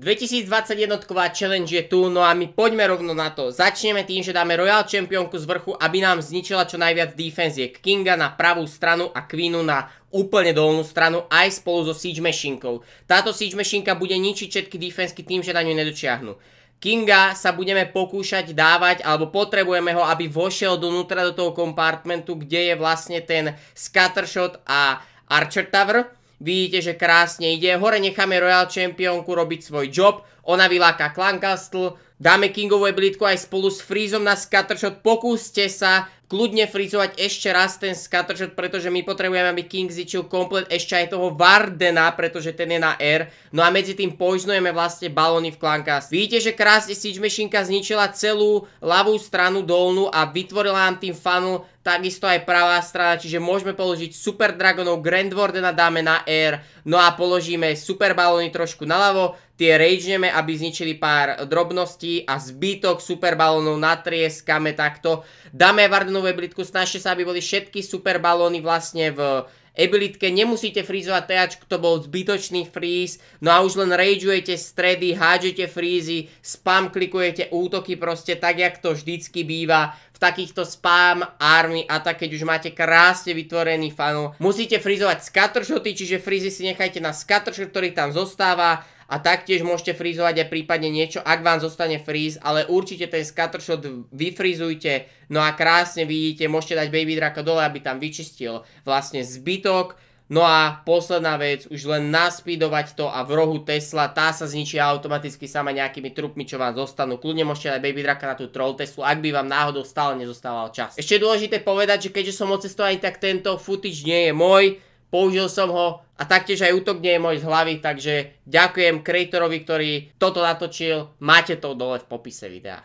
2021 challenge je tu, no a my poďme rovno na to. Začneme tým, že dáme Royal Championku z vrchu, aby nám zničila čo najviac defensiek. Kinga na pravú stranu a Queenu na úplne dolnú stranu aj spolu so Siege Machinekou. Táto Siege Machinka bude ničiť všetky defensky tým, že na ňu nedočiahnu. Kinga sa budeme pokúšať dávať, alebo potrebujeme ho, aby vošiel donútra do toho kompartmentu, kde je vlastne ten Scattershot a Archer Tower Vidíte, že krásne ide. Hore necháme Royal Championku robiť svoj job. Ona vyláka Castle, dáme Kingovú blitko aj spolu s Freezom na Scattershot, pokúste sa kľudne frizovať ešte raz ten Scattershot, pretože my potrebujeme, aby King zičil komplet ešte aj toho Vardena, pretože ten je na R. No a medzi tým poiznujeme vlastne balóny v Castle. Vidíte, že krásne Siege Machine zničila celú ľavú stranu dolnú a vytvorila nám tým funnel takisto aj pravá strana, čiže môžeme položiť Super Dragonov, Grand Wardena dáme na air, no a položíme Super Balóny trošku naľavo, tie rageneme, aby zničili pár drobností a zbytok superbalónov natrieskame takto. Dáme Vardenovú ebilitku, snažte sa, aby boli všetky superbalóny vlastne v ebilitke. Nemusíte frízovať teačku, to bol zbytočný fríz. No a už len rageujete stredy, hádžete frízy, spam klikujete útoky proste tak, jak to vždycky býva takýchto spam, army a tak, keď už máte krásne vytvorený funnel. Musíte frizovať scattershoty, čiže frizy si nechajte na scattershot, ktorý tam zostáva a taktiež môžete frízovať aj prípadne niečo, ak vám zostane freeze, ale určite ten scattershot vyfrizujte, no a krásne vidíte, môžete dať baby draka dole, aby tam vyčistil vlastne zbytok, No a posledná vec, už len naspeedovať to a v rohu Tesla, tá sa zničí automaticky sama nejakými trupmi, čo vám zostanú. Kľudne môžete aj Baby Draka na tú troll Teslu, ak by vám náhodou stále nezostával čas. Ešte je dôležité povedať, že keďže som odcestovaný, tak tento footage nie je môj použil som ho a taktiež aj útok nie je môj z hlavy, takže ďakujem kreatorovi, ktorý toto natočil, máte to dole v popise videa.